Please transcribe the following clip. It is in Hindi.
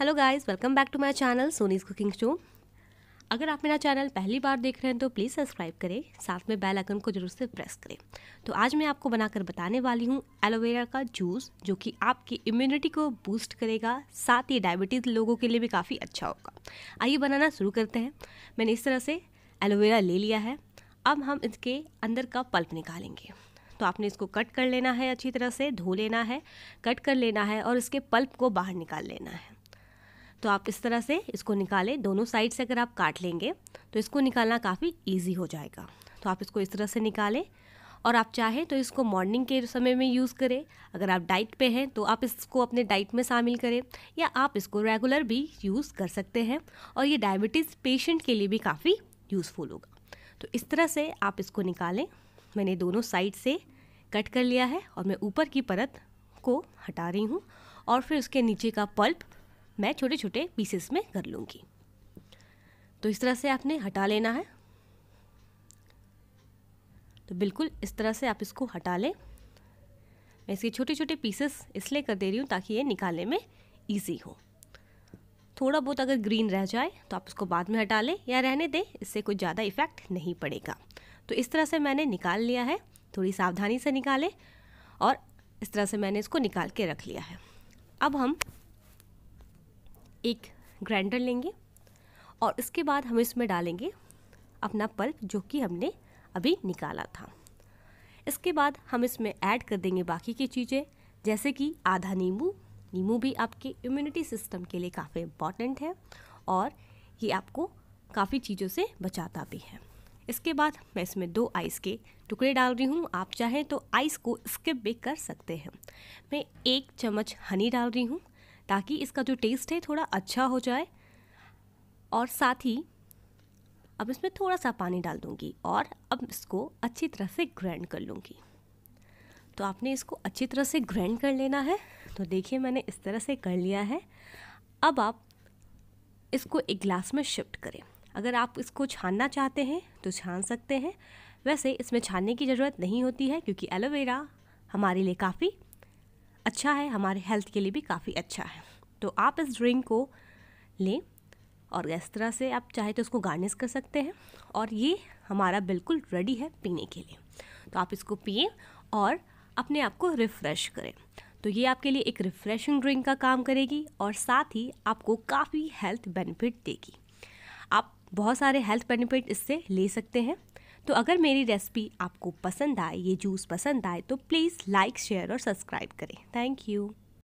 hello guys welcome back to my channel Soni's cooking show अगर आप मेरा चैनल पहली बार देख रहे हैं तो प्लीज़ सब्सक्राइब करें साथ में बेल आइकन को जरूर से प्रेस करें तो आज मैं आपको बनाकर बताने वाली हूँ एलोवेरा का जूस जो कि आपकी इम्यूनिटी को बूस्ट करेगा साथ ही डायबिटीज़ लोगों के लिए भी काफ़ी अच्छा होगा आइए बनाना शुरू करते हैं मैंने इस तरह से एलोवेरा ले लिया है अब हम इसके अंदर का पल्प निकालेंगे तो आपने इसको कट कर लेना है अच्छी तरह से धो लेना है कट कर लेना है और इसके पल्प को बाहर निकाल लेना है तो आप इस तरह से इसको निकालें दोनों साइड से अगर आप काट लेंगे तो इसको निकालना काफ़ी ईजी हो जाएगा तो आप इसको इस तरह से निकालें और आप चाहें तो इसको मॉर्निंग के समय में यूज़ करें अगर आप डाइट पे हैं तो आप इसको अपने डाइट में शामिल करें या आप इसको रेगुलर भी यूज़ कर सकते हैं और ये डायबिटीज़ पेशेंट के लिए भी काफ़ी यूज़फुल होगा तो इस तरह से आप इसको निकालें मैंने दोनों साइड से कट कर लिया है और मैं ऊपर की परत को हटा रही हूँ और फिर उसके नीचे का पल्प मैं छोटे छोटे पीसेस में कर लूँगी तो इस तरह से आपने हटा लेना है तो बिल्कुल इस तरह से आप इसको हटा लें मैं इसके छोटे छोटे पीसेस इसलिए कर दे रही हूँ ताकि ये निकालने में ईजी हो थोड़ा बहुत अगर ग्रीन रह जाए तो आप इसको बाद में हटा लें या रहने दें इससे कुछ ज़्यादा इफ़ेक्ट नहीं पड़ेगा तो इस तरह से मैंने निकाल लिया है थोड़ी सावधानी से निकालें और इस तरह से मैंने इसको निकाल के रख लिया है अब हम एक ग्राइंडर लेंगे और इसके बाद हम इसमें डालेंगे अपना पल्प जो कि हमने अभी निकाला था इसके बाद हम इसमें ऐड कर देंगे बाकी की चीज़ें जैसे कि आधा नींबू नींबू भी आपके इम्यूनिटी सिस्टम के लिए काफ़ी इम्पॉर्टेंट है और ये आपको काफ़ी चीज़ों से बचाता भी है इसके बाद मैं इसमें दो आइस के टुकड़े डाल रही हूँ आप चाहें तो आइस को स्किप भी कर सकते हैं मैं एक चम्मच हनी डाल रही हूँ ताकि इसका जो टेस्ट है थोड़ा अच्छा हो जाए और साथ ही अब इसमें थोड़ा सा पानी डाल दूँगी और अब इसको अच्छी तरह से ग्राइंड कर लूँगी तो आपने इसको अच्छी तरह से ग्राइंड कर लेना है तो देखिए मैंने इस तरह से कर लिया है अब आप इसको एक ग्लास में शिफ्ट करें अगर आप इसको छानना चाहते हैं तो छान सकते हैं वैसे इसमें छानने की ज़रूरत नहीं होती है क्योंकि एलोवेरा हमारे लिए काफ़ी अच्छा है हमारे हेल्थ के लिए भी काफ़ी अच्छा है तो आप इस ड्रिंक को लें और इस तरह से आप चाहे तो उसको गार्निश कर सकते हैं और ये हमारा बिल्कुल रेडी है पीने के लिए तो आप इसको पिए और अपने आप को रिफ़्रेश करें तो ये आपके लिए एक रिफ़्रेशिंग ड्रिंक का काम करेगी और साथ ही आपको काफ़ी हेल्थ बेनिफिट देगी आप बहुत सारे हेल्थ बेनिफिट इससे ले सकते हैं तो अगर मेरी रेसिपी आपको पसंद आए ये जूस पसंद आए तो प्लीज़ लाइक शेयर और सब्सक्राइब करें थैंक यू